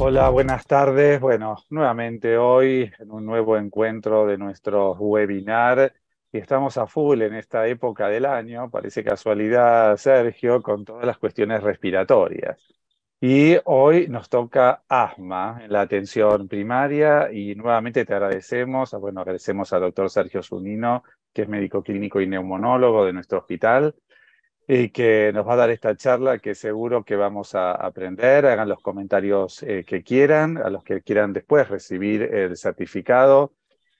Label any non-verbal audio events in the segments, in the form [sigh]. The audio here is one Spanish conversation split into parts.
Hola, buenas tardes. Bueno, nuevamente hoy en un nuevo encuentro de nuestro webinar y estamos a full en esta época del año, parece casualidad, Sergio, con todas las cuestiones respiratorias. Y hoy nos toca asma en la atención primaria y nuevamente te agradecemos, ah, bueno, agradecemos al doctor Sergio Zunino, que es médico clínico y neumonólogo de nuestro hospital, y que nos va a dar esta charla que seguro que vamos a aprender. Hagan los comentarios eh, que quieran, a los que quieran después recibir el certificado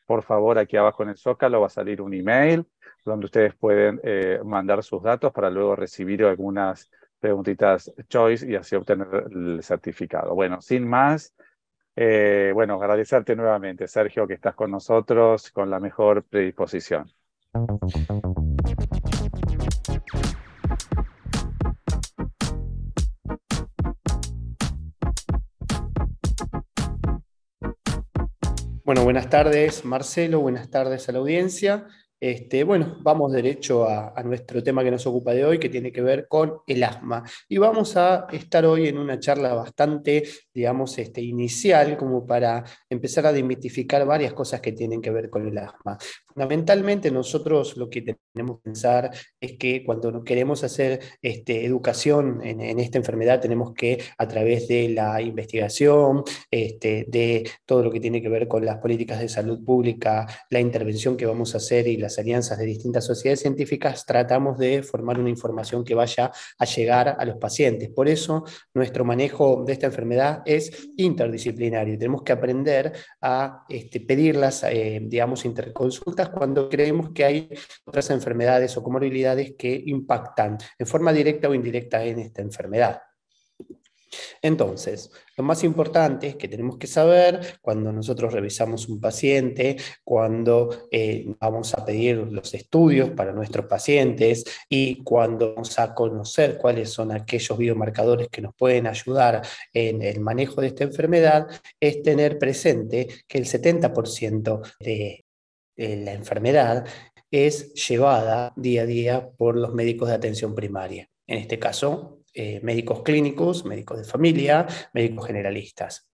por favor aquí abajo en el Zócalo va a salir un email donde ustedes pueden eh, mandar sus datos para luego recibir algunas preguntitas choice y así obtener el certificado. Bueno, sin más, eh, bueno, agradecerte nuevamente, Sergio, que estás con nosotros con la mejor predisposición. Bueno, buenas tardes Marcelo, buenas tardes a la audiencia. Este, bueno, vamos derecho a, nuestro tema que nos ocupa de hoy, que tiene que ver con el asma. Y vamos a estar hoy en una charla bastante, digamos, este, inicial, como para empezar a demitificar varias cosas que tienen que ver con el asma. Fundamentalmente nosotros lo que tenemos que pensar es que cuando queremos hacer este, educación en, esta enfermedad tenemos que a través de la investigación, este, de todo lo que tiene que ver con las políticas de salud pública, la intervención que vamos a hacer y las alianzas de distintas sociedades científicas, tratamos de formar una información que vaya a llegar a los pacientes. Por eso nuestro manejo de esta enfermedad es interdisciplinario. Tenemos que aprender a este, pedirlas, eh, digamos, interconsultas cuando creemos que hay otras enfermedades o comorbilidades que impactan en forma directa o indirecta en esta enfermedad. Entonces, lo más importante que tenemos que saber cuando nosotros revisamos un paciente, cuando eh, vamos a pedir los estudios para nuestros pacientes y cuando vamos a conocer cuáles son aquellos biomarcadores que nos pueden ayudar en el manejo de esta enfermedad, es tener presente que el 70% de eh, la enfermedad es llevada día a día por los médicos de atención primaria. En este caso, eh, médicos clínicos, médicos de familia, médicos generalistas.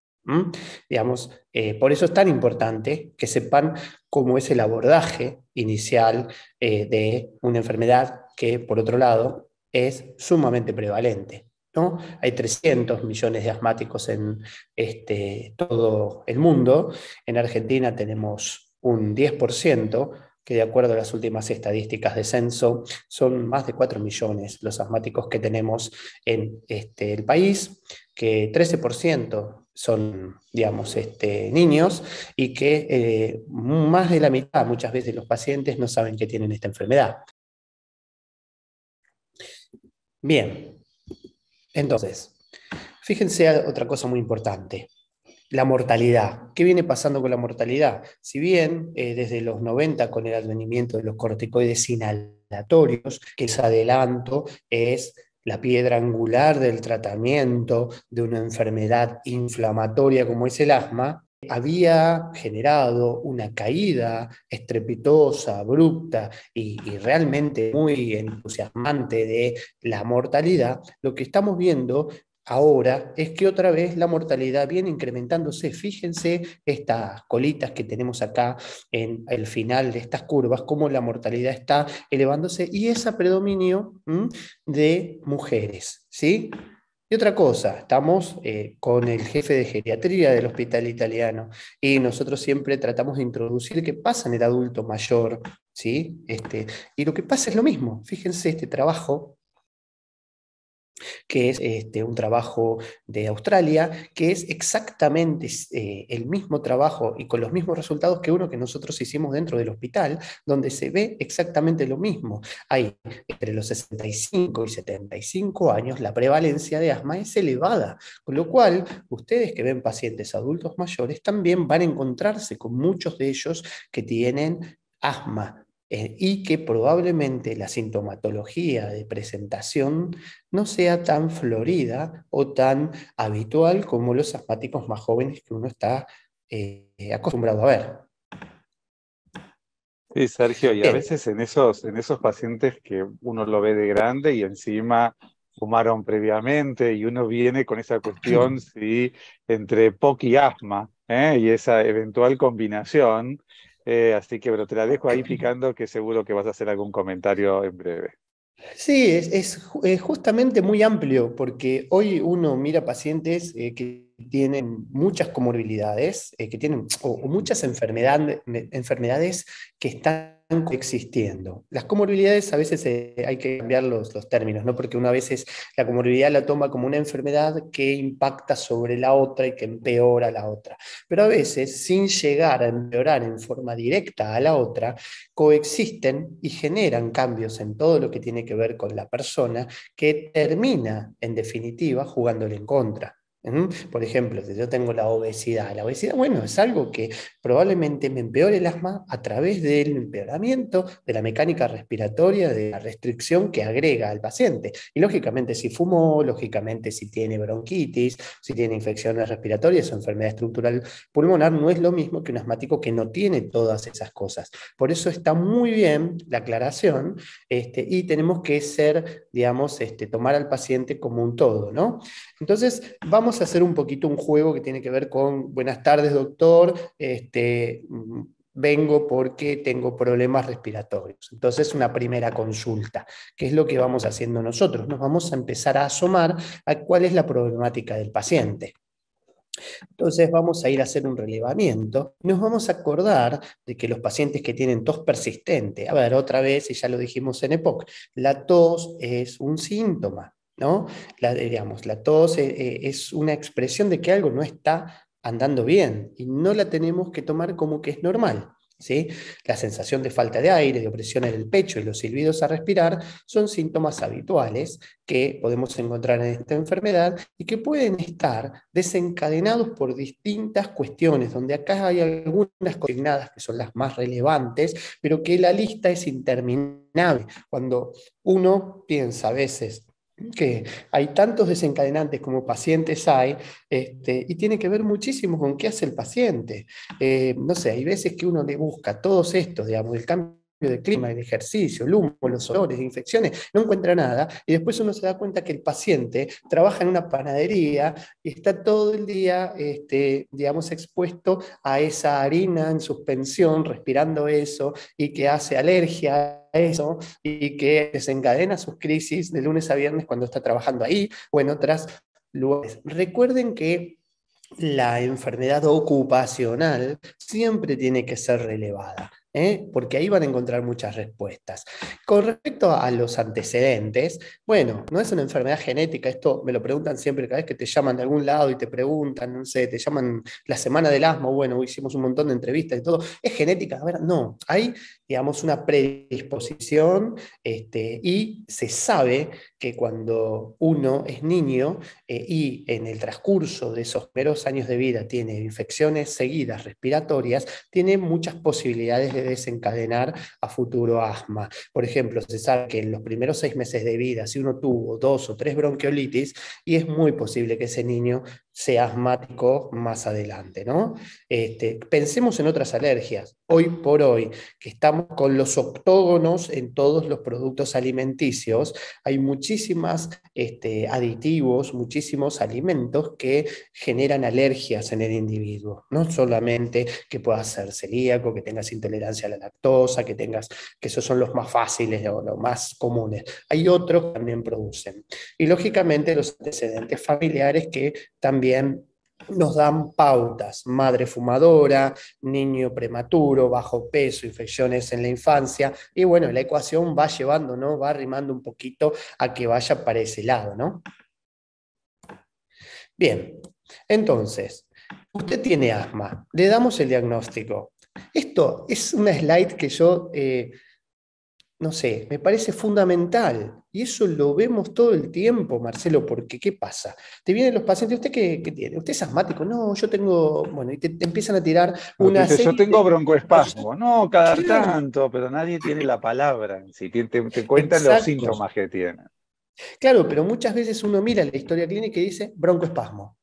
Digamos, eh, por eso es tan importante que sepan cómo es el abordaje inicial de una enfermedad que, por otro lado, es sumamente prevalente. ¿no? Hay 300 millones de asmáticos en este, todo el mundo. En Argentina tenemos un 10%, que de acuerdo a las últimas estadísticas de censo, son más de 4 millones los asmáticos que tenemos en este, el país, que 13% son, digamos, este, niños y que eh, más de la mitad muchas veces los pacientes no saben que tienen esta enfermedad. Bien, entonces, fíjense otra cosa muy importante la mortalidad. ¿Qué viene pasando con la mortalidad? Si bien eh, desde los 90 con el advenimiento de los corticoides inhalatorios, que es adelanto, es la piedra angular del tratamiento de una enfermedad inflamatoria como es el asma, había generado una caída estrepitosa, abrupta y, y, realmente muy entusiasmante de la mortalidad, lo que estamos viendo ahora es que otra vez la mortalidad viene incrementándose. Fíjense estas colitas que tenemos acá en el final de estas curvas, cómo la mortalidad está elevándose y ese predominio de mujeres, ¿sí? Y otra cosa, estamos eh, con el jefe de geriatría del hospital italiano y nosotros siempre tratamos de introducir qué pasa en el adulto mayor, ¿sí? Este, y lo que pasa es lo mismo. Fíjense este trabajo que es este, un trabajo de Australia, que es exactamente eh, el mismo trabajo y con los mismos resultados que uno que nosotros hicimos dentro del hospital, donde se ve exactamente lo mismo. Hay entre los 65 y 75 años la prevalencia de asma es elevada, con lo cual ustedes que ven pacientes adultos mayores también van a encontrarse con muchos de ellos que tienen asma eh, y que probablemente la sintomatología de presentación no sea tan florida o tan habitual como los asmáticos más jóvenes que uno está eh, eh, acostumbrado a ver. Sí, Sergio, y a veces en esos, pacientes que uno lo ve de grande y encima fumaron previamente y uno viene con esa cuestión [clears throat] entre POC y asma y esa eventual combinación eh, así que, pero te la dejo ahí picando, que seguro que vas a hacer algún comentario en breve. Sí, es, justamente muy amplio, porque hoy uno mira pacientes eh, que tienen muchas comorbilidades, eh, que tienen, o, muchas enfermedad, enfermedades que están coexistiendo. Las comorbilidades a veces eh, hay que cambiar los, términos, ¿no? porque una vez la comorbilidad la toma como una enfermedad que impacta sobre la otra y que empeora la otra. Pero a veces, sin llegar a empeorar en forma directa a la otra, coexisten y generan cambios en todo lo que tiene que ver con la persona que termina, en definitiva, jugándole en contra. Por ejemplo, si yo tengo la obesidad, la obesidad, bueno, es algo que probablemente me empeore el asma a través del empeoramiento de la mecánica respiratoria, de la restricción que agrega al paciente. Y lógicamente, si fumó, lógicamente, si tiene bronquitis, si tiene infecciones respiratorias o enfermedad estructural pulmonar, no es lo mismo que un asmático que no tiene todas esas cosas. Por eso está muy bien la aclaración este, y tenemos que ser, digamos, este, tomar al paciente como un todo, ¿no? Entonces, vamos vamos a hacer un poquito un juego que tiene que ver con buenas tardes, doctor. Este, vengo porque tengo problemas respiratorios. Entonces, una primera consulta, que es lo que vamos haciendo nosotros. Nos vamos a empezar a asomar a cuál es la problemática del paciente. Entonces vamos a ir a hacer un relevamiento. Nos vamos a acordar de que los pacientes que tienen tos persistente, a ver, otra vez, y ya lo dijimos en EPOC, la tos es un síntoma, ¿no? La, digamos, la tos eh, eh, es una expresión de que algo no está andando bien y no la tenemos que tomar como que es normal. ¿sí? La sensación de falta de aire, de opresión en el pecho y los silbidos a respirar son síntomas habituales que podemos encontrar en esta enfermedad y que pueden estar desencadenados por distintas cuestiones, donde acá hay algunas consignadas que son las más relevantes, pero que la lista es interminable. Cuando uno piensa a veces que hay tantos desencadenantes como pacientes hay, este, y tiene que ver muchísimo con qué hace el paciente. Eh, no sé, hay veces que uno le busca todos estos, digamos, el cambio de clima, el ejercicio, el humo, los olores, infecciones, no encuentra nada. Y después uno se da cuenta que el paciente trabaja en una panadería y está todo el día, este, digamos, expuesto a esa harina en suspensión, respirando eso, y que hace alergia a eso, y que desencadena sus crisis de lunes a viernes cuando está trabajando ahí o en otras lugares. Recuerden que la enfermedad ocupacional siempre tiene que ser relevada. ¿eh? porque ahí van a encontrar muchas respuestas. Con respecto a los antecedentes, bueno, no es una enfermedad genética, esto me lo preguntan siempre cada vez que te llaman de algún lado y te preguntan, no sé, te llaman la semana del asma, bueno, hicimos un montón de entrevistas y todo, ¿es genética? A ver, no, hay digamos, una predisposición este, y se sabe que cuando uno es niño eh, y en el transcurso de esos primeros años de vida tiene infecciones seguidas respiratorias, tiene muchas posibilidades de desencadenar a futuro asma. Por ejemplo, se sabe que en los primeros seis meses de vida, si uno tuvo dos o tres bronquiolitis, y es muy posible que ese niño sea asmático más adelante. ¿no? Este, pensemos en otras alergias. Hoy por hoy, que estamos con los octógonos en todos los productos alimenticios, hay muchísimas este, aditivos, muchísimos alimentos que generan alergias en el individuo. No solamente que puedas ser celíaco, que tengas intolerancia a la lactosa, que tengas, que esos son los más fáciles o los más comunes. Hay otros que también producen. Y lógicamente los antecedentes familiares que también nos dan pautas, madre fumadora, niño prematuro, bajo peso, infecciones en la infancia, y bueno, la ecuación va llevando, ¿no? Va arrimando un poquito a que vaya para ese lado, ¿no? Bien, entonces, usted tiene asma, le damos el diagnóstico. Esto es una slide que yo... Eh, no sé, me parece fundamental. Y eso lo vemos todo el tiempo, Marcelo, porque ¿qué pasa? Te vienen los pacientes, ¿usted qué, tiene? ¿Usted es asmático? No, yo tengo, bueno, y te, empiezan a tirar una... yo tengo broncoespasmo, no, cada tanto, pero nadie tiene la palabra, si te, te, cuentan los síntomas que tiene. Claro, pero muchas veces uno mira la historia clínica y dice broncoespasmo.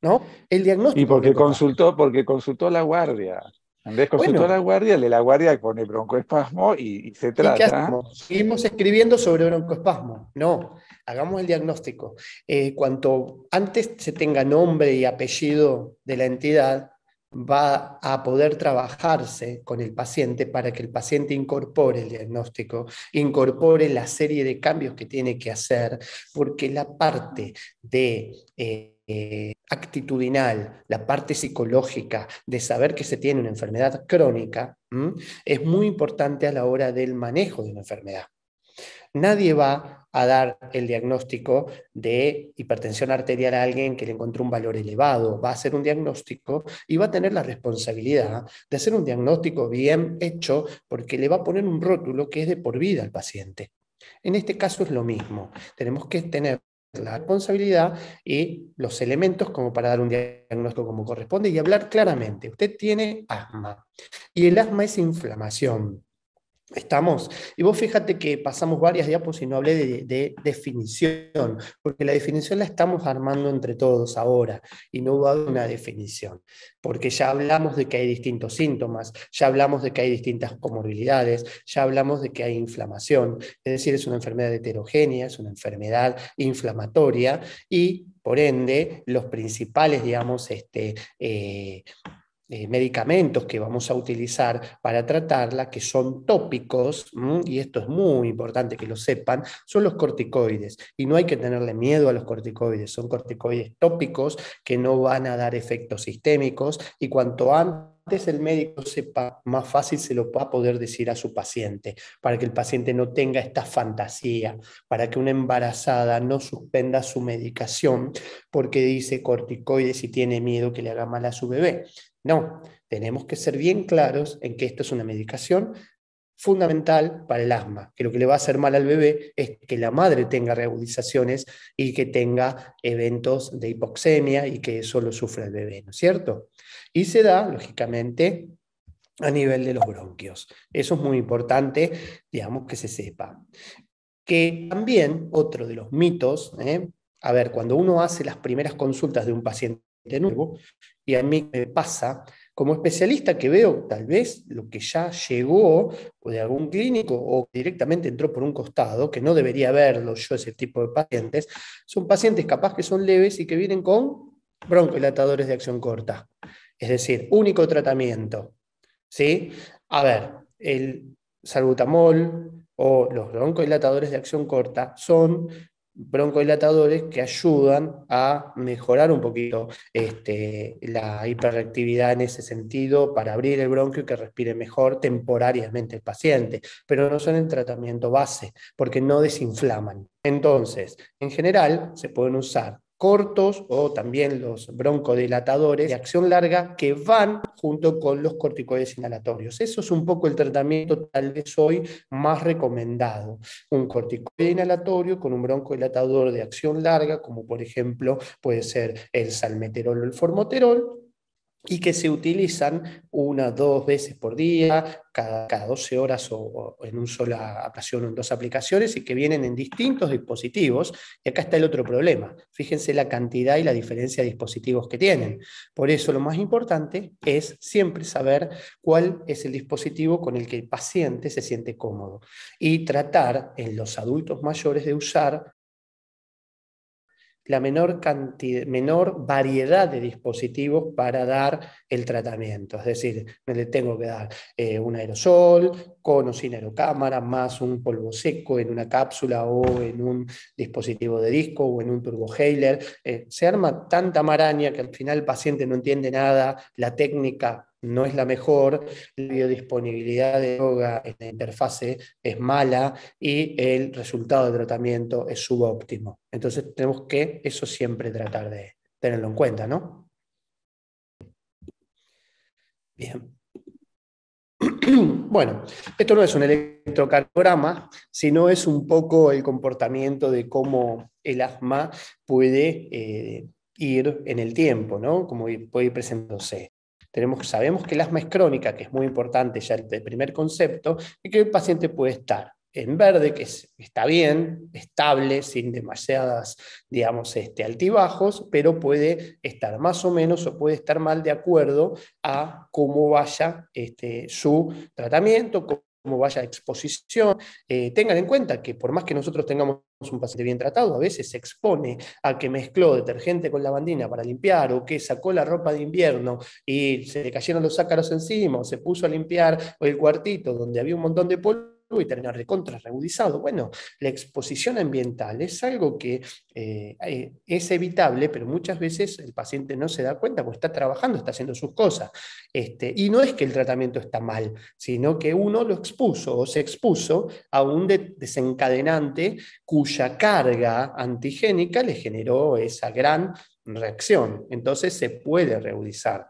¿No? El diagnóstico. Y porque consultó, porque consultó la guardia. Andrés la guardia, le la guardia pone broncoespasmo y, se trata. Seguimos escribiendo sobre broncoespasmo. No, hagamos el diagnóstico. Eh, cuanto antes se tenga nombre y apellido de la entidad, va a poder trabajarse con el paciente para que el paciente incorpore el diagnóstico, incorpore la serie de cambios que tiene que hacer, porque la parte de... Eh, eh, actitudinal, la parte psicológica de saber que se tiene una enfermedad crónica, es muy importante a la hora del manejo de una enfermedad. Nadie va a dar el diagnóstico de hipertensión arterial a alguien que le encontró un valor elevado. Va a hacer un diagnóstico y va a tener la responsabilidad de hacer un diagnóstico bien hecho porque le va a poner un rótulo que es de por vida al paciente. En este caso es lo mismo. Tenemos que tener la responsabilidad y los elementos como para dar un diagnóstico como corresponde y hablar claramente. Usted tiene asma y el asma es inflamación. Estamos. Y vos fíjate que pasamos varias diapos y no hablé de, definición, porque la definición la estamos armando entre todos ahora y no va a una definición, porque ya hablamos de que hay distintos síntomas, ya hablamos de que hay distintas comorbilidades, ya hablamos de que hay inflamación, es decir, es una enfermedad heterogénea, es una enfermedad inflamatoria y por ende, los principales, digamos, este, eh, eh, medicamentos que vamos a utilizar para tratarla, que son tópicos, y esto es muy importante que lo sepan, son los corticoides. Y no hay que tenerle miedo a los corticoides, son corticoides tópicos que no van a dar efectos sistémicos y cuanto antes el médico sepa, más fácil se lo va a poder decir a su paciente, para que el paciente no tenga esta fantasía, para que una embarazada no suspenda su medicación porque dice corticoides y tiene miedo que le haga mal a su bebé. No, tenemos que ser bien claros en que esto es una medicación fundamental para el asma, que lo que le va a hacer mal al bebé es que la madre tenga reagudizaciones y que tenga eventos de hipoxemia y que eso lo sufra el bebé, ¿no es cierto? Y se da, lógicamente, a nivel de los bronquios. Eso es muy importante, digamos, que se sepa. Que también otro de los mitos, ¿eh? a ver, cuando uno hace las primeras consultas de un paciente nuevo, y a mí me pasa como especialista que veo tal vez lo que ya llegó o de algún clínico o directamente entró por un costado, que no debería verlo yo ese tipo de pacientes, son pacientes capaz que son leves y que vienen con broncolatadores de acción corta. Es decir, único tratamiento. ¿sí? A ver, el salbutamol o los broncohilatadores de acción corta son broncodilatadores que ayudan a mejorar un poquito este, la hiperactividad en ese sentido para abrir el bronquio y que respire mejor temporariamente el paciente, pero no son el tratamiento base porque no desinflaman. Entonces, en general, se pueden usar cortos o también los broncodilatadores de acción larga que van junto con los corticoides inhalatorios. Eso es un poco el tratamiento tal vez hoy más recomendado. Un corticoide inhalatorio con un broncodilatador de acción larga, como por ejemplo puede ser el salmeterol o el formoterol, y que se utilizan una o dos veces por día, cada, 12 horas o, en una sola aplicación o en dos aplicaciones y que vienen en distintos dispositivos. Y acá está el otro problema. Fíjense la cantidad y la diferencia de dispositivos que tienen. Por eso lo más importante es siempre saber cuál es el dispositivo con el que el paciente se siente cómodo y tratar en los adultos mayores de usar la menor, cantidad, menor variedad de dispositivos para dar el tratamiento. Es decir, me le tengo que dar eh, un aerosol con o sin aerocámara, más un polvo seco en una cápsula o en un dispositivo de disco o en un turbohailer. Eh, se arma tanta maraña que al final el paciente no entiende nada, la técnica no es la mejor, la biodisponibilidad de droga en la interfase es mala y el resultado de tratamiento es subóptimo. Entonces tenemos que eso siempre tratar de tenerlo en cuenta, ¿no? Bien. [clears throat] Bueno, esto no es un electrocardiograma, sino es un poco el comportamiento de cómo el asma puede eh, ir en el tiempo, ¿no? Como puede ir presentándose sabemos que el asma es crónica, que es muy importante ya el, primer concepto, y que el paciente puede estar en verde, que está bien, estable, sin demasiadas, digamos, este, altibajos, pero puede estar más o menos o puede estar mal de acuerdo a cómo vaya este, su tratamiento, como vaya exposición. Eh, tengan en cuenta que por más que nosotros tengamos un paciente bien tratado, a veces se expone a que mezcló detergente con lavandina para limpiar o que sacó la ropa de invierno y se le cayeron los ácaros encima o se puso a limpiar el cuartito donde había un montón de polvo y terminar recontra Bueno, la exposición ambiental es algo que eh, eh, es evitable, pero muchas veces el paciente no se da cuenta porque está trabajando, está haciendo sus cosas. Este, y no es que el tratamiento está mal, sino que uno lo expuso o se expuso a un desencadenante cuya carga antigénica le generó esa gran reacción. Entonces se puede reudizar.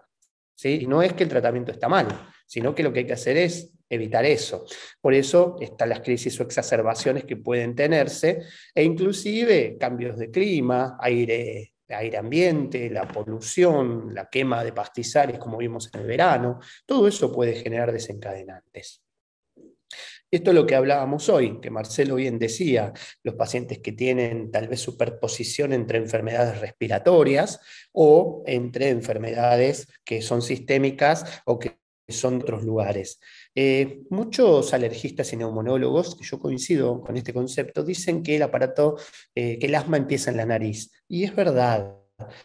¿sí? Y no es que el tratamiento está mal, sino que lo que hay que hacer es evitar eso. Por eso están las crisis o exacerbaciones que pueden tenerse e inclusive cambios de clima, aire, aire ambiente, la polución, la quema de pastizales como vimos en el verano, todo eso puede generar desencadenantes. Esto es lo que hablábamos hoy, que Marcelo bien decía, los pacientes que tienen tal vez superposición entre enfermedades respiratorias o entre enfermedades que son sistémicas o que son otros lugares. Eh, muchos alergistas y neumonólogos, que yo coincido con este concepto, dicen que el aparato, eh, que el asma empieza en la nariz. Y es verdad.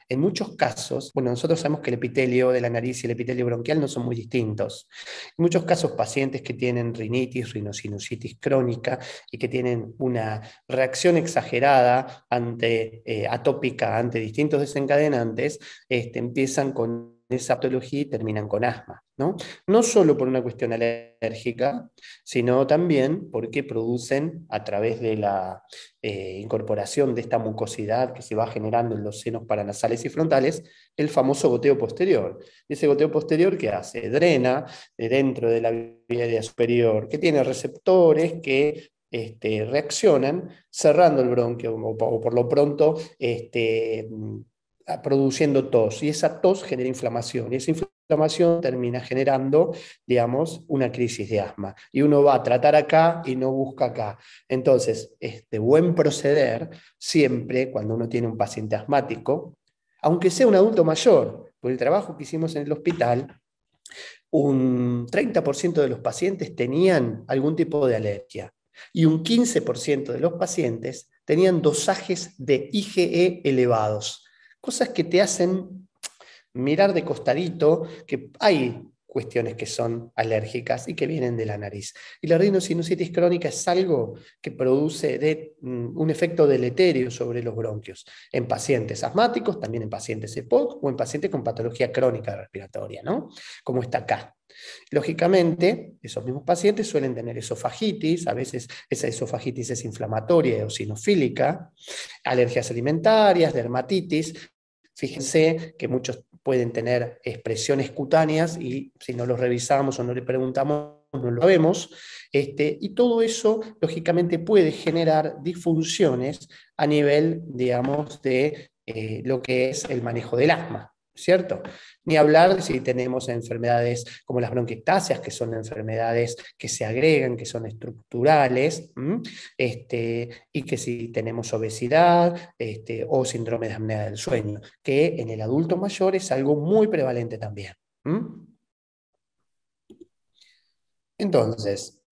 En muchos casos, bueno, nosotros sabemos que el epitelio de la nariz y el epitelio bronquial no son muy distintos. En muchos casos, pacientes que tienen rinitis, rinosinusitis crónica y que tienen una reacción exagerada ante eh, atópica, ante distintos desencadenantes, este, empiezan con esa patología terminan con asma. ¿no? no solo por una cuestión alérgica, sino también porque producen a través de la eh, incorporación de esta mucosidad que se va generando en los senos paranasales y frontales, el famoso goteo posterior. Ese goteo posterior que hace, drena eh, dentro de la vía superior, que tiene receptores que este, reaccionan cerrando el bronquio o, o por lo pronto este, produciendo tos y esa tos genera inflamación y esa inflamación termina generando, digamos, una crisis de asma. Y uno va a tratar acá y no busca acá. Entonces, es de buen proceder siempre cuando uno tiene un paciente asmático, aunque sea un adulto mayor, por el trabajo que hicimos en el hospital, un 30% de los pacientes tenían algún tipo de alergia y un 15% de los pacientes tenían dosajes de IgE elevados cosas que te hacen mirar de costadito que hay cuestiones que son alérgicas y que vienen de la nariz. Y la rinosinusitis crónica es algo que produce mm, un efecto deleterio sobre los bronquios en pacientes asmáticos, también en pacientes EPOC o en pacientes con patología crónica respiratoria, ¿no? Como está acá. Lógicamente, esos mismos pacientes suelen tener esofagitis, a veces esa esofagitis es inflamatoria o sinofílica, alergias alimentarias, dermatitis, Fíjense que muchos pueden tener expresiones cutáneas y si no lo revisamos o no le preguntamos, no lo vemos. Este, y todo eso, lógicamente, puede generar disfunciones a nivel, digamos, de eh, lo que es el manejo del asma. ¿cierto? Ni hablar si tenemos enfermedades como las bronquiectasias, que son enfermedades que se agregan, que son estructurales, este, y que si tenemos obesidad este, o síndrome de apnea del sueño, que en el adulto mayor es algo muy prevalente también. Entonces,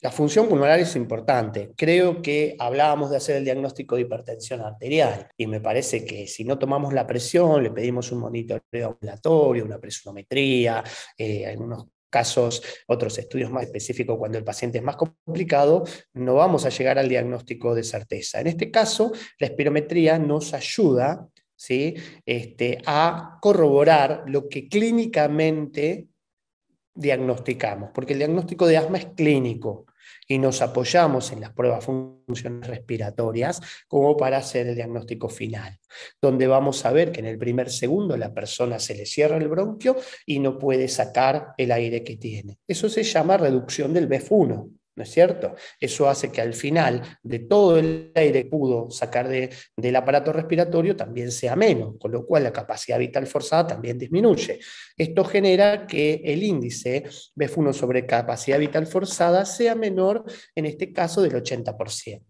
la función pulmonar es importante. Creo que hablábamos de hacer el diagnóstico de hipertensión arterial y me parece que si no tomamos la presión, le pedimos un monitoreo ambulatorio, una presunometría, eh, en algunos casos, otros estudios más específicos cuando el paciente es más complicado, no vamos a llegar al diagnóstico de certeza. En este caso, la espirometría nos ayuda ¿sí? este, a corroborar lo que clínicamente diagnosticamos, porque el diagnóstico de asma es clínico y nos apoyamos en las pruebas funciones respiratorias como para hacer el diagnóstico final, donde vamos a ver que en el primer segundo la persona se le cierra el bronquio y no puede sacar el aire que tiene. Eso se llama reducción del BF1. ¿No es cierto? Eso hace que al final de todo el aire que pudo sacar del aparato respiratorio también sea menos, con lo cual la capacidad vital forzada también disminuye. Esto genera que el índice BF1 sobre capacidad vital forzada sea menor, en este caso, del 80%.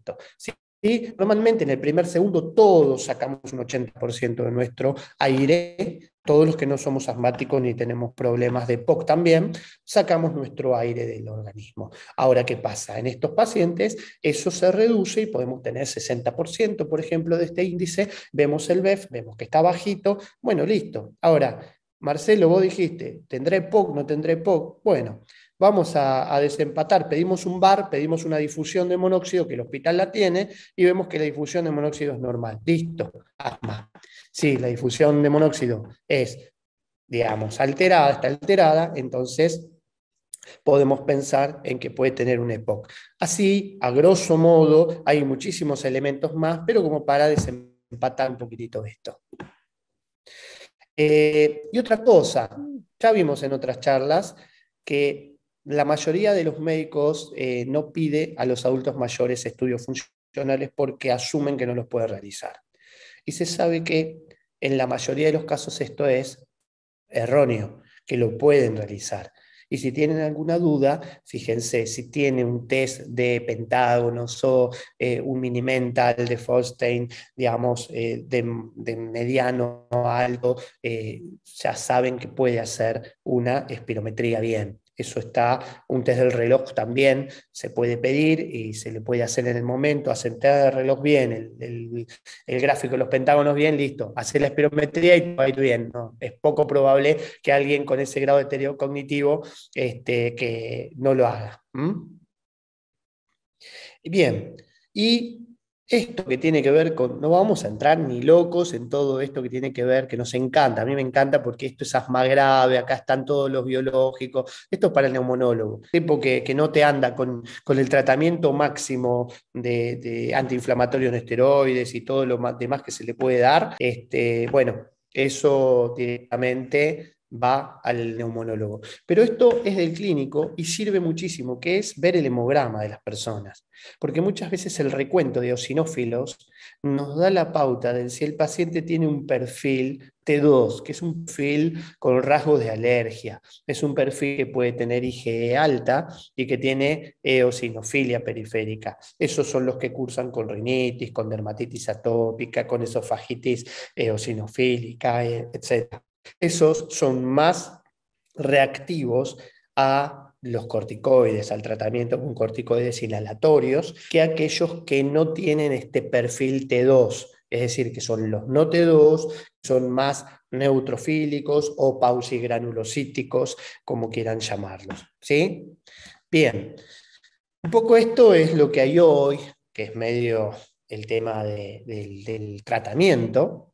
Y Normalmente en el primer segundo todos sacamos un 80% de nuestro aire, todos los que no somos asmáticos ni tenemos problemas de POC también, sacamos nuestro aire del organismo. Ahora, ¿qué pasa? En estos pacientes eso se reduce y podemos tener 60%, por ejemplo, de este índice. Vemos el BEF, vemos que está bajito. Bueno, listo. Ahora, Marcelo, vos dijiste, ¿tendré POC, no tendré POC? Bueno, vamos a, desempatar, pedimos un bar, pedimos una difusión de monóxido, que el hospital la tiene, y vemos que la difusión de monóxido es normal. Listo, asma. Si la difusión de monóxido es, digamos, alterada, está alterada, entonces podemos pensar en que puede tener un EPOC. Así, a grosso modo, hay muchísimos elementos más, pero como para desempatar un poquitito esto. Eh, y otra cosa, ya vimos en otras charlas que la mayoría de los médicos eh, no pide a los adultos mayores estudios funcionales porque asumen que no los puede realizar. Y se sabe que en la mayoría de los casos esto es erróneo, que lo pueden realizar. Y si tienen alguna duda, fíjense, si tiene un test de pentágonos o eh, un mental de Forstein, digamos, eh, de, mediano o alto, eh, ya saben que puede hacer una espirometría bien. Eso está, un test del reloj también se puede pedir y se le puede hacer en el momento, hacer el reloj bien, el, el, gráfico los pentágonos bien, listo, hacer la espirometría y va a ir bien. Es poco probable que alguien con ese grado de deterioro cognitivo este, que no lo haga. Bien, y esto que tiene que ver con, no vamos a entrar ni locos en todo esto que tiene que ver, que nos encanta, a mí me encanta porque esto es asma grave, acá están todos los biológicos, esto es para el neumonólogo, tipo que, no te anda con, el tratamiento máximo de, antiinflamatorios en esteroides y todo lo demás que se le puede dar, este, bueno, eso directamente va al neumonólogo. Pero esto es del clínico y sirve muchísimo, que es ver el hemograma de las personas, porque muchas veces el recuento de eosinófilos nos da la pauta de si el paciente tiene un perfil T2, que es un perfil con rasgos de alergia, es un perfil que puede tener IgE alta y que tiene eosinofilia periférica. Esos son los que cursan con rinitis, con dermatitis atópica, con esofagitis eosinofílica, e, etc esos son más reactivos a los corticoides, al tratamiento con corticoides inhalatorios, que aquellos que no tienen este perfil T2, es decir, que son los no T2, son más neutrofílicos o pausigranulocíticos, como quieran llamarlos. ¿Sí? Bien. Un poco esto es lo que hay hoy, que es medio el tema del tratamiento,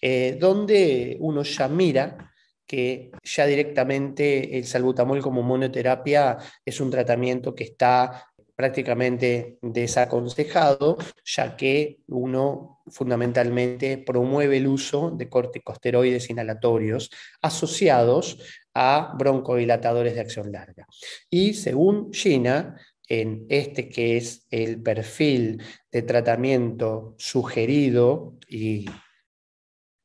eh, donde uno ya mira que ya directamente el salbutamol como monoterapia es un tratamiento que está prácticamente desaconsejado, ya que uno fundamentalmente promueve el uso de corticosteroides inhalatorios asociados a broncodilatadores de acción larga. Y según China, en este que es el perfil de tratamiento sugerido y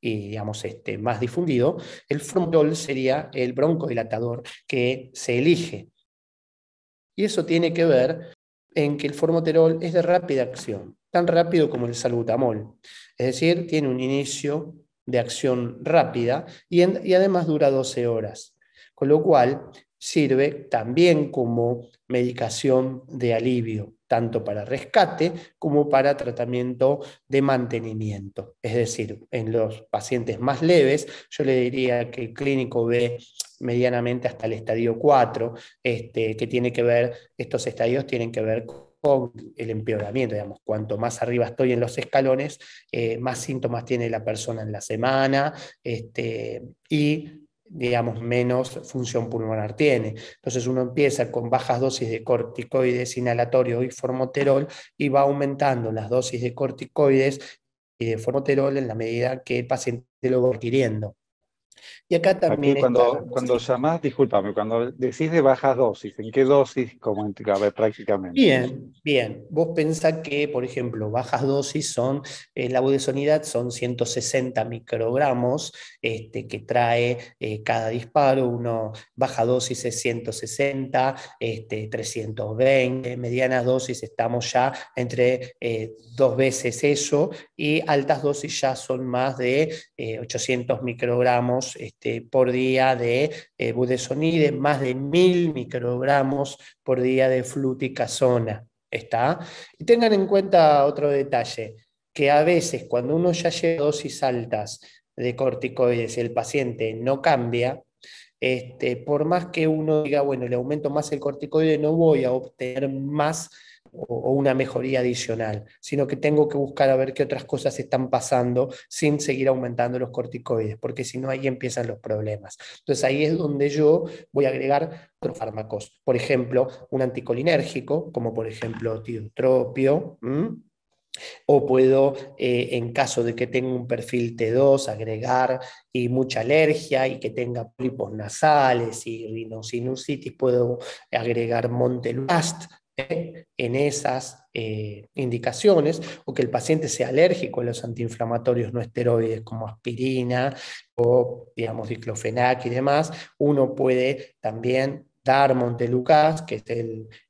y digamos, este, más difundido, el formoterol sería el broncodilatador que se elige. Y eso tiene que ver en que el formoterol es de rápida acción, tan rápido como el salbutamol. Es decir, tiene un inicio de acción rápida y, y además dura 12 horas. Con lo cual sirve también como medicación de alivio, tanto para rescate como para tratamiento de mantenimiento. Es decir, en los pacientes más leves, yo le diría que el clínico ve medianamente hasta el estadio 4, este, que tiene que ver, estos estadios tienen que ver con el empeoramiento, digamos, cuanto más arriba estoy en los escalones, eh, más síntomas tiene la persona en la semana, este, y digamos, menos función pulmonar tiene. Entonces uno empieza con bajas dosis de corticoides, inhalatorio y formoterol y va aumentando las dosis de corticoides y de formoterol en la medida que el paciente lo va adquiriendo. Y acá también. cuando, cuando llamás, discúlpame, cuando decís de bajas dosis, ¿en qué dosis? Como prácticamente. Bien, bien. Vos pensás que, por ejemplo, bajas dosis son, en eh, la budesonidad son 160 microgramos este, que trae eh, cada disparo. Uno, baja dosis es 160, este, 320. Medianas dosis estamos ya entre eh, dos veces eso. Y altas dosis ya son más de 800 microgramos este, por día de budesonides, eh, budesonide, más de mil microgramos por día de fluticasona. ¿Está? Y tengan en cuenta otro detalle, que a veces cuando uno ya lleva dosis altas de corticoides y el paciente no cambia, este, por más que uno diga, bueno, le aumento más el corticoide, no voy a obtener más o, una mejoría adicional, sino que tengo que buscar a ver qué otras cosas están pasando sin seguir aumentando los corticoides, porque si no ahí empiezan los problemas. Entonces ahí es donde yo voy a agregar otros fármacos, por ejemplo, un anticolinérgico, como por ejemplo tiotropio, O puedo, eh, en caso de que tenga un perfil T2, agregar y mucha alergia y que tenga pólipos nasales y rinosinusitis, puedo agregar Montelukast en esas eh, indicaciones o que el paciente sea alérgico a los antiinflamatorios no esteroides como aspirina o, digamos, diclofenac y demás, uno puede también dar montelucas, que es,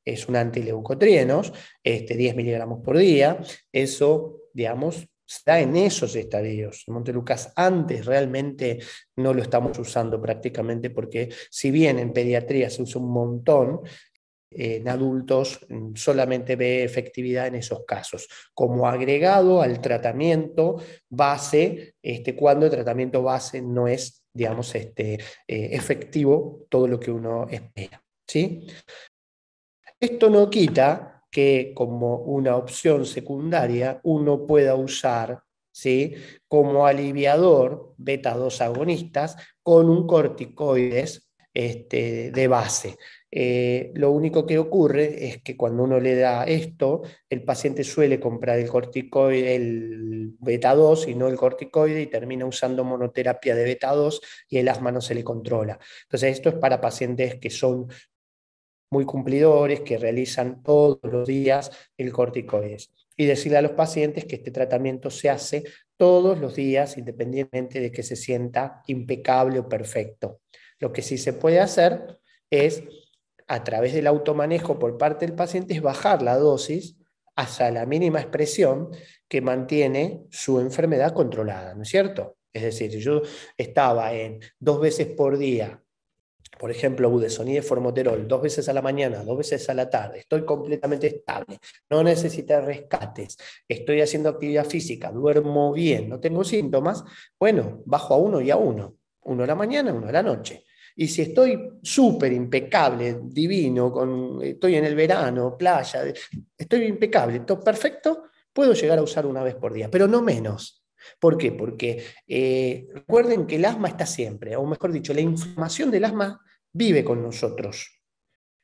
es un antileucotrienos, este, 10 miligramos por día. Eso, digamos, está en esos estadios. Montelucas antes realmente no lo estamos usando prácticamente porque si bien en pediatría se usa un montón, en adultos mm, solamente ve efectividad en esos casos, como agregado al tratamiento base, este, cuando el tratamiento base no es, digamos, este, eh, efectivo todo lo que uno espera. ¿sí? Esto no quita que como una opción secundaria uno pueda usar como aliviador beta 2 agonistas con un corticoides este, de base. Eh, lo único que ocurre es que cuando uno le da esto, el paciente suele comprar el corticoide, el beta 2 y no el corticoide y termina usando monoterapia de beta 2 y el asma no se le controla. Entonces, esto es para pacientes que son muy cumplidores, que realizan todos los días el corticoides. Y decirle a los pacientes que este tratamiento se hace todos los días, independientemente de que se sienta impecable o perfecto. Lo que sí se puede hacer es a través del automanejo por parte del paciente es bajar la dosis hasta la mínima expresión que mantiene su enfermedad controlada, ¿no es cierto? Es decir, si yo estaba en dos veces por día, por ejemplo, budesonide de formoterol, dos veces a la mañana, dos veces a la tarde, estoy completamente estable, no necesito rescates, estoy haciendo actividad física, duermo bien, no tengo síntomas, bueno, bajo a uno y a uno, uno a la mañana, uno a la noche. Y si estoy súper impecable, divino, estoy en el verano, playa, estoy impecable, todo perfecto, puedo llegar a usar una vez por día, pero no menos. ¿Por qué? Porque eh, recuerden que el asma está siempre, o mejor dicho, la inflamación del asma vive con nosotros.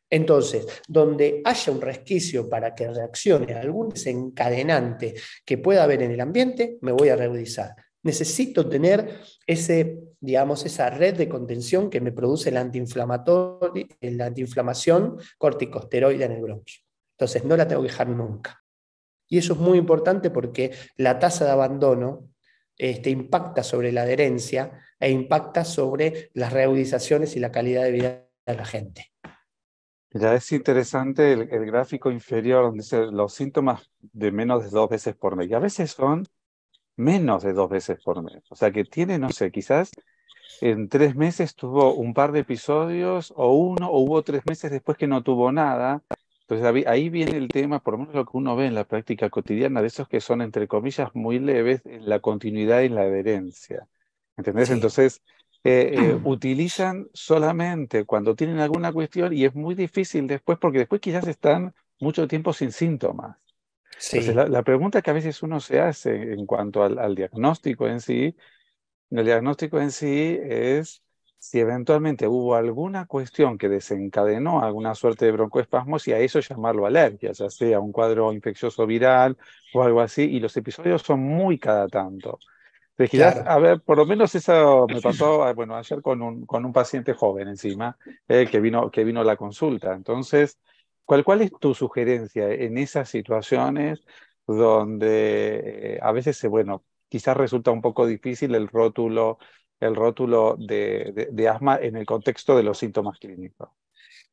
Entonces, donde haya un resquicio para que reaccione algún desencadenante que pueda haber en el ambiente, me voy a revisar. Necesito tener ese digamos, esa red de contención que me produce el antiinflamatorio, la antiinflamación corticosteroide en el bronquio. Entonces, no la tengo que dejar nunca. Y eso es muy importante porque la tasa de abandono este, impacta sobre la adherencia e impacta sobre las reutilizaciones y la calidad de vida de la gente. Ya es interesante el, el gráfico inferior donde dice los síntomas de menos de dos veces por mes. Y a veces son menos de dos veces por mes. O sea que tiene, no sé, quizás en tres meses tuvo un par de episodios o uno, o hubo tres meses después que no tuvo nada. Entonces ahí viene el tema, por lo menos lo que uno ve en la práctica cotidiana, de esos que son, entre comillas, muy leves en eh, la continuidad y en la adherencia. ¿Entendés? Entonces, eh, eh, [clears throat] utilizan solamente cuando tienen alguna cuestión y es muy difícil después, porque después quizás están mucho tiempo sin síntomas. la, pregunta que a veces uno se hace en cuanto al diagnóstico en sí el diagnóstico en sí es si eventualmente hubo alguna cuestión que desencadenó alguna suerte de broncoespasmos y a eso llamarlo alergia, ya sea un cuadro infeccioso viral o algo así, y los episodios son muy cada tanto. Entonces, a ver, por lo menos eso me pasó, ah, bueno, ayer con un, con un paciente joven encima, eh, que, vino, que vino a la consulta. Entonces, ¿cuál, ¿cuál es tu sugerencia en esas situaciones donde eh, a veces, eh, bueno, quizás resulta un poco difícil el rótulo, el rótulo de, asma en el contexto de los síntomas clínicos.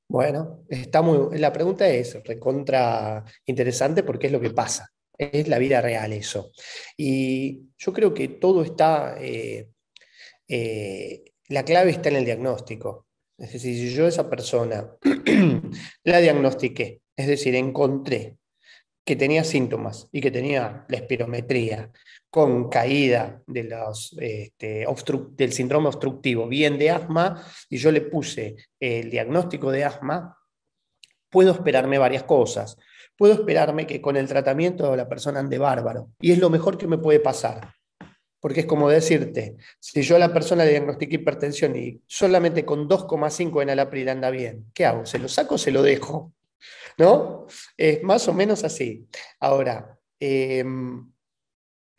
Bueno, está la pregunta es recontra interesante porque es lo que pasa, es la vida real eso. Y yo creo que todo está, eh, eh, la clave está en el diagnóstico. Es decir, si yo a esa persona [clears throat] la diagnostiqué, es decir, encontré que tenía síntomas y que tenía la espirometría con caída este, del síndrome obstructivo, bien de asma, y yo le puse el diagnóstico de asma, puedo esperarme varias cosas. Puedo esperarme que con el tratamiento la persona ande bárbaro, y es lo mejor que me puede pasar. Porque es como decirte, si yo a la persona le hipertensión y solamente con 2,5 en alapril anda bien, ¿qué hago? ¿Se lo saco o se lo dejo? ¿no? Es más o menos así. Ahora, em,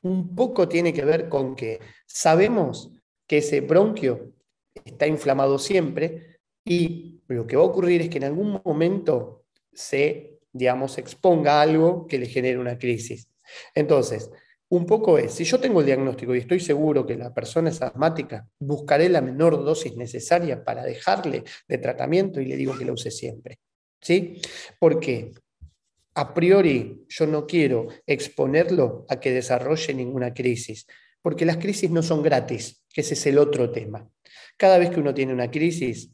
un poco tiene que ver con que sabemos que ese bronquio está inflamado siempre y lo que va a ocurrir es que en algún momento se, digamos, exponga algo que le genere una crisis. Entonces, un poco es, si yo tengo el diagnóstico y estoy seguro que la persona es asmática, buscaré la menor dosis necesaria para dejarle de tratamiento y le digo que lo use siempre. ¿Sí? Porque a priori yo no quiero exponerlo a que desarrolle ninguna crisis, porque las crisis no son gratis, que ese es el otro tema. Cada vez que uno tiene una crisis,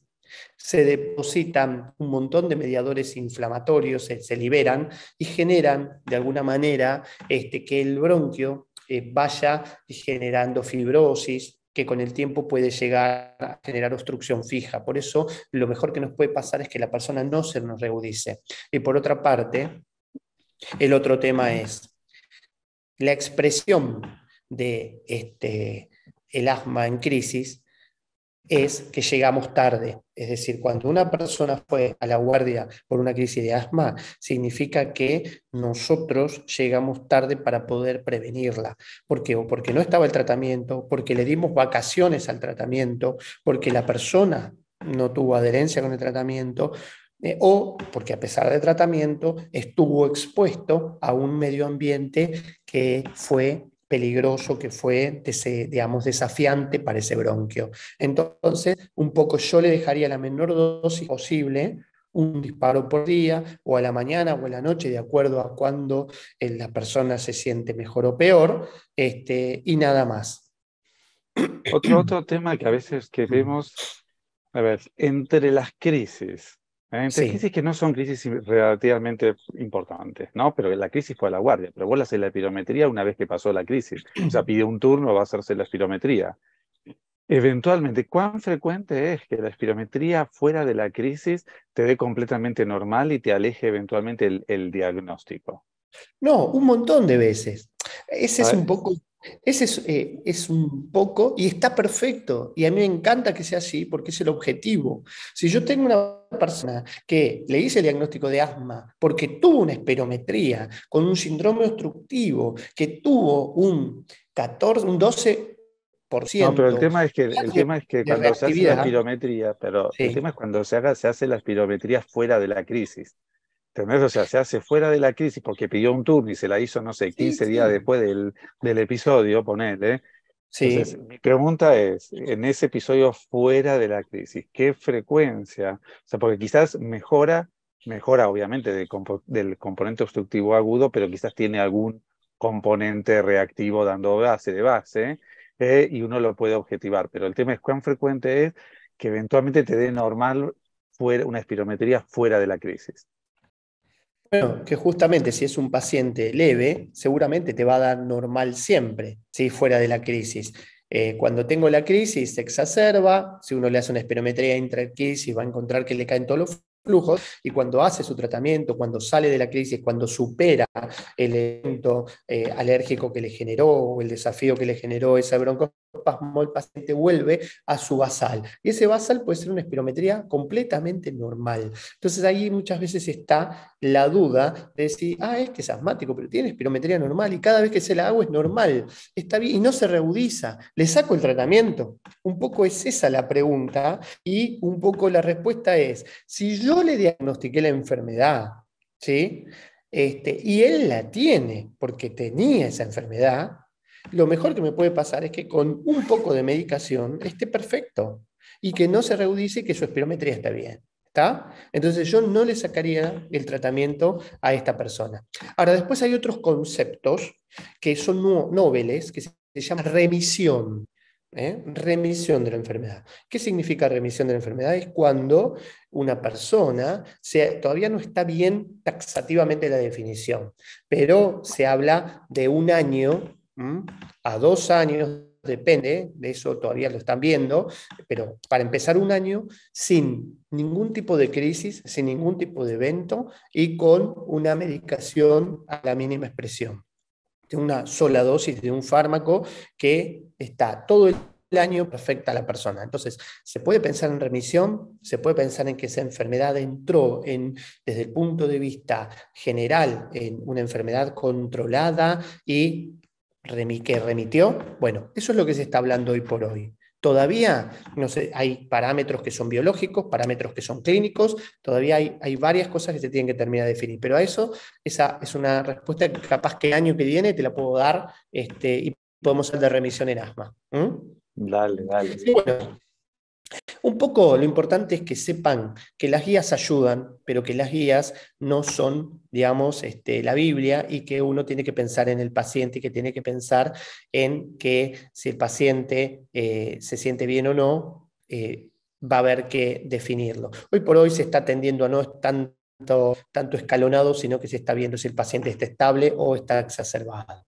se depositan un montón de mediadores inflamatorios, se, liberan y generan de alguna manera este, que el bronquio eh, vaya generando fibrosis, que con el tiempo puede llegar a generar obstrucción fija. Por eso, lo mejor que nos puede pasar es que la persona no se nos reudice. Y por otra parte, el otro tema es la expresión de este, el asma en crisis es que llegamos tarde. Es decir, cuando una persona fue a la guardia por una crisis de asma, significa que nosotros llegamos tarde para poder prevenirla. ¿Por qué? O porque no estaba el tratamiento, porque le dimos vacaciones al tratamiento, porque la persona no tuvo adherencia con el tratamiento, eh, o porque a pesar de tratamiento estuvo expuesto a un medio ambiente que fue peligroso que fue, digamos, desafiante para ese bronquio. Entonces, un poco yo le dejaría la menor dosis posible, un disparo por día, o a la mañana o a la noche, de acuerdo a cuando eh, la persona se siente mejor o peor, este, y nada más. Otro, otro tema que a veces que vemos, a ver, entre las crisis, entre eh, crisis que no son crisis relativamente importantes, ¿no? Pero la crisis fue a la guardia, pero vos a la espirometría una vez que pasó la crisis. O sea, [clears throat] pide un turno, va a hacerse la espirometría. Eventualmente, ¿cuán frecuente es que la espirometría fuera de la crisis te dé completamente normal y te aleje eventualmente el, el diagnóstico? No, un montón de veces. Ese es un poco ese es, eh, es, un poco, y está perfecto, y a mí me encanta que sea así porque es el objetivo. Si yo tengo una persona que le hice el diagnóstico de asma porque tuvo una esperometría con un síndrome obstructivo, que tuvo un 14, un 12... No, pero el tema es que, el tema es que cuando se hace la espirometría, pero el tema es cuando se, haga, se hace la espirometría fuera de la crisis. ¿Entendés? O sea, se hace fuera de la crisis porque pidió un turno y se la hizo, no sé, 15 días después del, episodio, ponele. Sí. mi pregunta es, en ese episodio fuera de la crisis, ¿qué frecuencia? O sea, porque quizás mejora, mejora obviamente del, componente obstructivo agudo, pero quizás tiene algún componente reactivo dando base de base eh, y uno lo puede objetivar. Pero el tema es cuán frecuente es que eventualmente te dé normal fuera, una espirometría fuera de la crisis. Bueno, que justamente si es un paciente leve, seguramente te va a dar normal siempre, si fuera de la crisis. Eh, cuando tengo la crisis, se exacerba, si uno le hace una espirometría crisis va a encontrar que le caen todos los flujos, y cuando hace su tratamiento, cuando sale de la crisis, cuando supera el evento eh, alérgico que le generó o el desafío que le generó esa bronco el paciente vuelve a su basal. Y ese basal puede ser una espirometría completamente normal. Entonces ahí muchas veces está la duda de decir, ah, este es asmático, pero tiene espirometría normal y cada vez que se la hago es normal, está bien y no se reudiza, le saco el tratamiento. Un poco es esa la pregunta y un poco la respuesta es, si yo le diagnostiqué la enfermedad, ¿sí? Este, y él la tiene porque tenía esa enfermedad, lo mejor que me puede pasar es que con un poco de medicación esté perfecto y que no se reudice que su espirometría está bien. ¿Está? Entonces yo no le sacaría el tratamiento a esta persona. Ahora, después hay otros conceptos que son nuevos, que se, llaman llama remisión. ¿eh? Remisión de la enfermedad. ¿Qué significa remisión de la enfermedad? Es cuando una persona todavía no está bien taxativamente la definición, pero se habla de un año a dos años, depende, de eso todavía lo están viendo, pero para empezar un año sin ningún tipo de crisis, sin ningún tipo de evento y con una medicación a la mínima expresión. De una sola dosis de un fármaco que está todo el año perfecta a la persona. Entonces, se puede pensar en remisión, se puede pensar en que esa enfermedad entró en, desde el punto de vista general en una enfermedad controlada y que remitió. Bueno, eso es lo que se está hablando hoy por hoy. Todavía no sé, hay parámetros que son biológicos, parámetros que son clínicos, todavía hay, varias cosas que se tienen que terminar de definir, pero a eso esa es una respuesta que capaz que el año que viene te la puedo dar este, y podemos hacer de remisión en asma. Dale, dale. Un poco lo importante es que sepan que las guías ayudan, pero que las guías no son, digamos, este, la Biblia y que uno tiene que pensar en el paciente y que tiene que pensar en que si el paciente eh, se siente bien o no, eh, va a haber que definirlo. Hoy por hoy se está tendiendo a no tanto escalonado, sino que se está viendo si el paciente está estable o está exacerbado.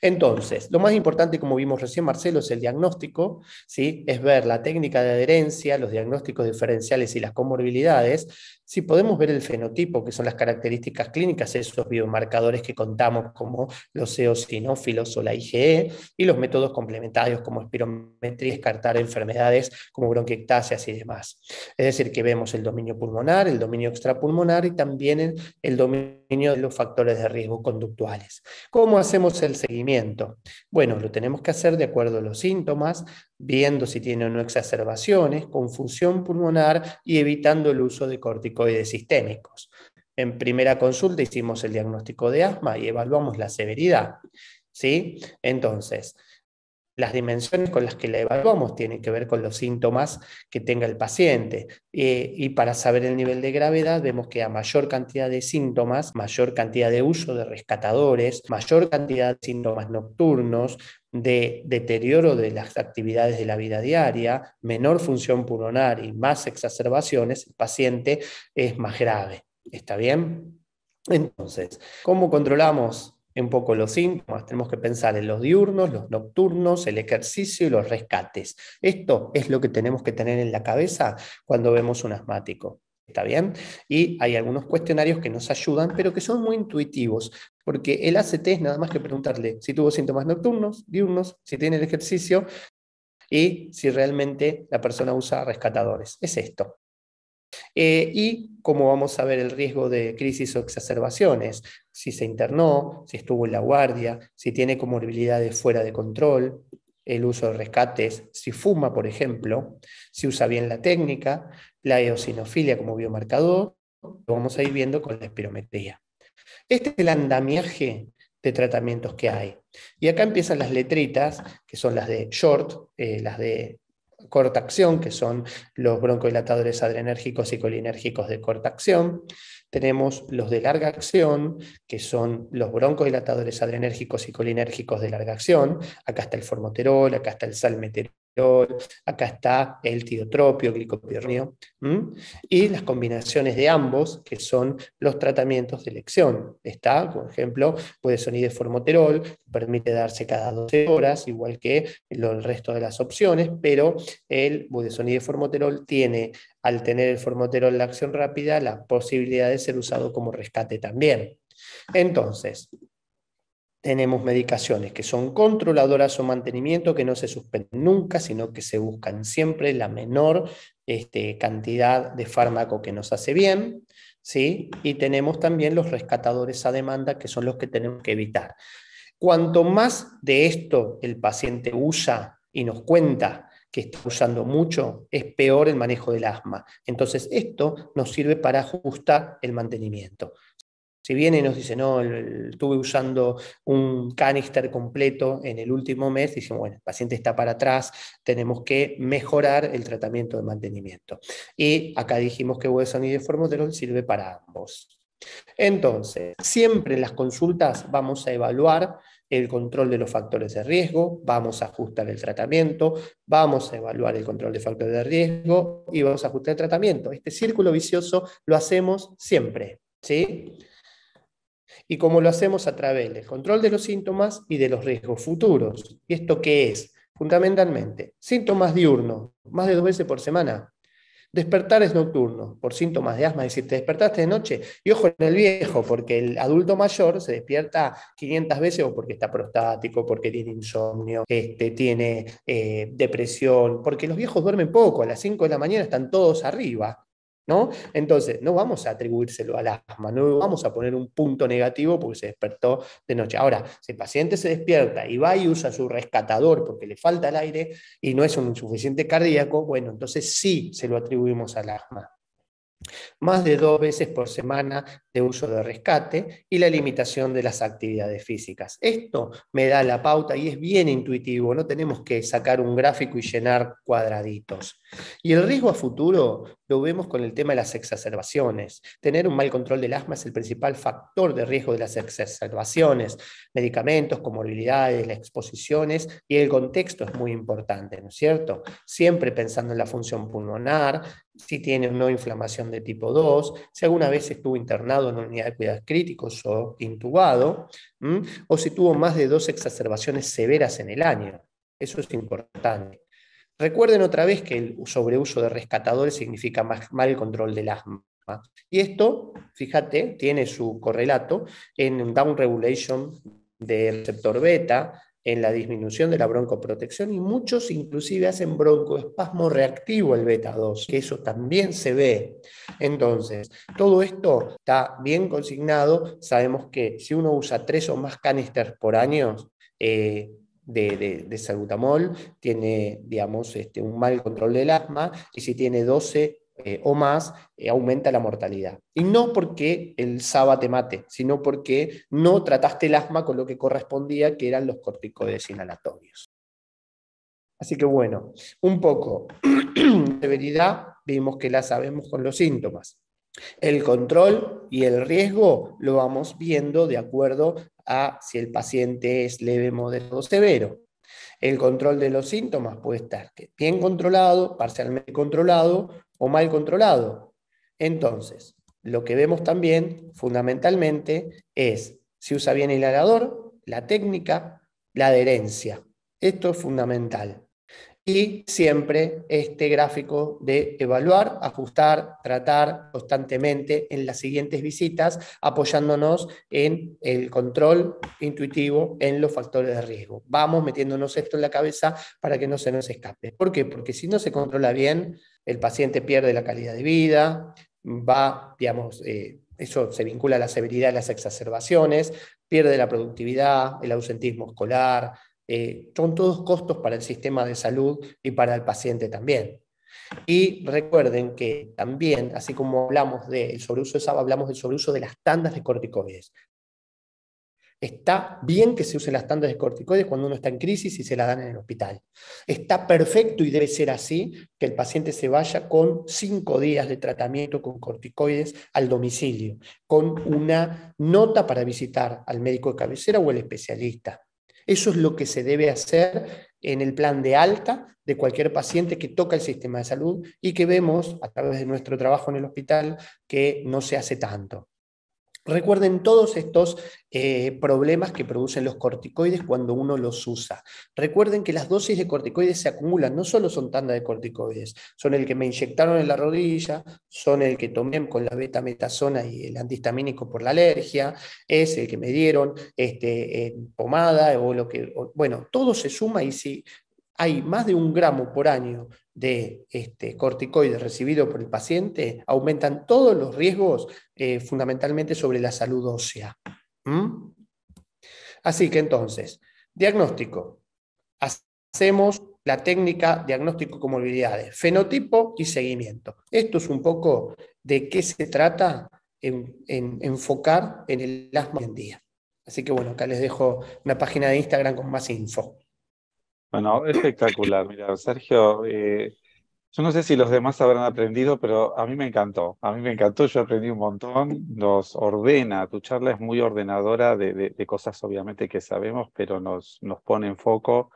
Entonces, lo más importante, como vimos recién, Marcelo, es el diagnóstico, ¿sí? es ver la técnica de adherencia, los diagnósticos diferenciales y las comorbilidades. Si podemos ver el fenotipo, que son las características clínicas, esos biomarcadores que contamos como los eosinófilos o la IgE, y los métodos complementarios como espirometría, descartar enfermedades como bronquiectasias y demás. Es decir, que vemos el dominio pulmonar, el dominio extrapulmonar y también el dominio de los factores de riesgo conductuales. ¿Cómo hacemos el seguimiento? Bueno, lo tenemos que hacer de acuerdo a los síntomas, viendo si tiene o no exacerbaciones, confusión pulmonar y evitando el uso de corticoides sistémicos. En primera consulta hicimos el diagnóstico de asma y evaluamos la severidad. ¿sí? Entonces, las dimensiones con las que la evaluamos tienen que ver con los síntomas que tenga el paciente. Eh, y para saber el nivel de gravedad, vemos que a mayor cantidad de síntomas, mayor cantidad de uso de rescatadores, mayor cantidad de síntomas nocturnos, de deterioro de las actividades de la vida diaria, menor función pulmonar y más exacerbaciones, el paciente es más grave. ¿Está bien? Entonces, ¿cómo controlamos un poco los síntomas, tenemos que pensar en los diurnos, los nocturnos, el ejercicio y los rescates. Esto es lo que tenemos que tener en la cabeza cuando vemos un asmático. ¿Está bien? Y hay algunos cuestionarios que nos ayudan, pero que son muy intuitivos, porque el ACT es nada más que preguntarle si tuvo síntomas nocturnos, diurnos, si tiene el ejercicio y si realmente la persona usa rescatadores. Es esto. Eh, y cómo vamos a ver el riesgo de crisis o exacerbaciones, si se internó, si estuvo en la guardia, si tiene comorbilidades fuera de control, el uso de rescates, si fuma, por ejemplo, si usa bien la técnica, la eosinofilia como biomarcador, lo vamos a ir viendo con la espirometría. Este es el andamiaje de tratamientos que hay. Y acá empiezan las letritas, que son las de short, eh, las de corta acción, que son los broncodilatadores adrenérgicos y colinérgicos de corta acción. Tenemos los de larga acción, que son los broncodilatadores adrenérgicos y colinérgicos de larga acción. Acá está el formoterol, acá está el salmeterol acá está el tiotropio, glicopirnio, y las combinaciones de ambos, que son los tratamientos de elección. Está, por ejemplo, budesonide formoterol, de formoterol, permite darse cada 12 horas, igual que el resto de las opciones, pero el budesonide formoterol tiene, al tener el formoterol la acción rápida, la posibilidad de ser usado como rescate también. Entonces, tenemos medicaciones que son controladoras o mantenimiento, que no se suspenden nunca, sino que se buscan siempre la menor este, cantidad de fármaco que nos hace bien, ¿sí? Y tenemos también los rescatadores a demanda, que son los que tenemos que evitar. Cuanto más de esto el paciente usa y nos cuenta que está usando mucho, es peor el manejo del asma. Entonces, esto nos sirve para ajustar el mantenimiento. Si viene y nos dice, no, estuve usando un canister completo en el último mes, dijimos bueno, el paciente está para atrás, tenemos que mejorar el tratamiento de mantenimiento. Y acá dijimos que Buesan y de formoterol sirve para ambos. Entonces, siempre en las consultas vamos a evaluar el control de los factores de riesgo, vamos a ajustar el tratamiento, vamos a evaluar el control de factores de riesgo y vamos a ajustar el tratamiento. Este círculo vicioso lo hacemos siempre, ¿sí? y cómo lo hacemos a través del control de los síntomas y de los riesgos futuros. ¿Y esto qué es? Fundamentalmente, síntomas diurnos, más de dos veces por semana. despertar es nocturno, por síntomas de asma, es decir, te despertaste de noche y ojo en el viejo, porque el adulto mayor se despierta 500 veces o porque está prostático, porque tiene insomnio, este, tiene eh, depresión, porque los viejos duermen poco, a las 5 de la mañana están todos arriba, entonces, no vamos a atribuírselo al asma, no vamos a poner un punto negativo porque se despertó de noche. Ahora, si el paciente se despierta y va y usa su rescatador porque le falta el aire y no es un insuficiente cardíaco, bueno, entonces sí se lo atribuimos al asma. Más de dos veces por semana de uso de rescate y la limitación de las actividades físicas. Esto me da la pauta y es bien intuitivo, no tenemos que sacar un gráfico y llenar cuadraditos. Y el riesgo a futuro lo vemos con el tema de las exacerbaciones. Tener un mal control del asma es el principal factor de riesgo de las exacerbaciones. Medicamentos, comorbilidades, las exposiciones y el contexto es muy importante, ¿no es cierto? Siempre pensando en la función pulmonar, si tiene o no inflamación de tipo 2, si alguna vez estuvo internado en una unidad de cuidados críticos o intubado, o si tuvo más de dos exacerbaciones severas en el año. Eso es importante. Recuerden otra vez que el sobreuso de rescatadores significa más, mal control del asma. Y esto, fíjate, tiene su correlato en down regulation del receptor beta, en la disminución de la broncoprotección y muchos inclusive hacen broncoespasmo reactivo el beta 2, que eso también se ve. Entonces, todo esto está bien consignado. Sabemos que si uno usa tres o más canisters por año, eh, de, de, tiene, digamos, este, un mal control del asma, y si tiene 12 eh, o más, eh, aumenta la mortalidad. Y no porque el SABA te mate, sino porque no trataste el asma con lo que correspondía, que eran los corticoides inhalatorios. Así que bueno, un poco severidad, [clears throat] vimos que la sabemos con los síntomas. El control y el riesgo lo vamos viendo de acuerdo a si el paciente es leve, moderado o severo. El control de los síntomas puede estar bien controlado, parcialmente controlado o mal controlado. Entonces, lo que vemos también fundamentalmente es si usa bien el inhalador, la técnica, la adherencia. Esto es fundamental y siempre este gráfico de evaluar, ajustar, tratar constantemente en las siguientes visitas, apoyándonos en el control intuitivo en los factores de riesgo. Vamos metiéndonos esto en la cabeza para que no se nos escape. ¿Por qué? Porque si no se controla bien, el paciente pierde la calidad de vida, va, digamos, eh, eso se vincula a la severidad de las exacerbaciones, pierde la productividad, el ausentismo escolar, eh, son todos costos para el sistema de salud y para el paciente también. Y recuerden que también, así como hablamos del sobreuso de SABA, hablamos del sobreuso de las tandas de corticoides. Está bien que se usen las tandas de corticoides cuando uno está en crisis y se las dan en el hospital. Está perfecto y debe ser así que el paciente se vaya con cinco días de tratamiento con corticoides al domicilio, con una nota para visitar al médico de cabecera o el especialista. Eso es lo que se debe hacer en el plan de alta de cualquier paciente que toca el sistema de salud y que vemos a través de nuestro trabajo en el hospital que no se hace tanto. Recuerden todos estos eh, problemas que producen los corticoides cuando uno los usa. Recuerden que las dosis de corticoides se acumulan, no solo son tanda de corticoides, son el que me inyectaron en la rodilla, son el que tomé con la betametasona y el antihistamínico por la alergia, es el que me dieron este, pomada o lo que. bueno, todo se suma y si hay más de un gramo por año de este, corticoides recibido por el paciente aumentan todos los riesgos eh, fundamentalmente sobre la salud ósea. ¿Mm? Así que entonces, diagnóstico. Hacemos la técnica diagnóstico comorbilidades, fenotipo y seguimiento. Esto es un poco de qué se trata en, en, enfocar en el asma hoy en día. Así que bueno, acá les dejo una página de Instagram con más info. Bueno, espectacular. Mira, Sergio, eh, yo no sé si los demás habrán aprendido, pero a mí me encantó. A mí me encantó, yo aprendí un montón. Nos ordena, tu charla es muy ordenadora de, cosas obviamente que sabemos, pero nos, nos pone en foco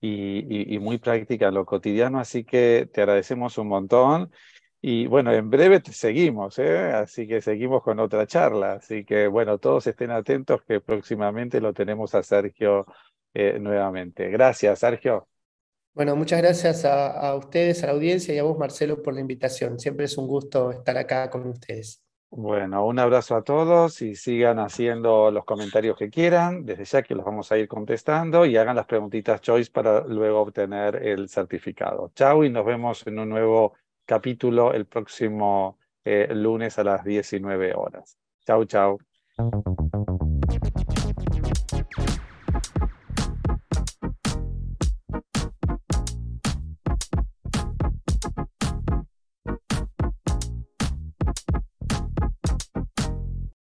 y, muy práctica en lo cotidiano. Así que te agradecemos un montón. Y bueno, en breve te seguimos, ¿eh? así que seguimos con otra charla. Así que bueno, todos estén atentos que próximamente lo tenemos a Sergio eh, nuevamente. Gracias, Sergio. Bueno, muchas gracias a, ustedes, a la audiencia y a vos, Marcelo, por la invitación. Siempre es un gusto estar acá con ustedes. Bueno, un abrazo a todos y sigan haciendo los comentarios que quieran, desde ya que los vamos a ir contestando y hagan las preguntitas choice para luego obtener el certificado. Chao y nos vemos en un nuevo capítulo el próximo eh, lunes a las 19 horas. Chao, chao.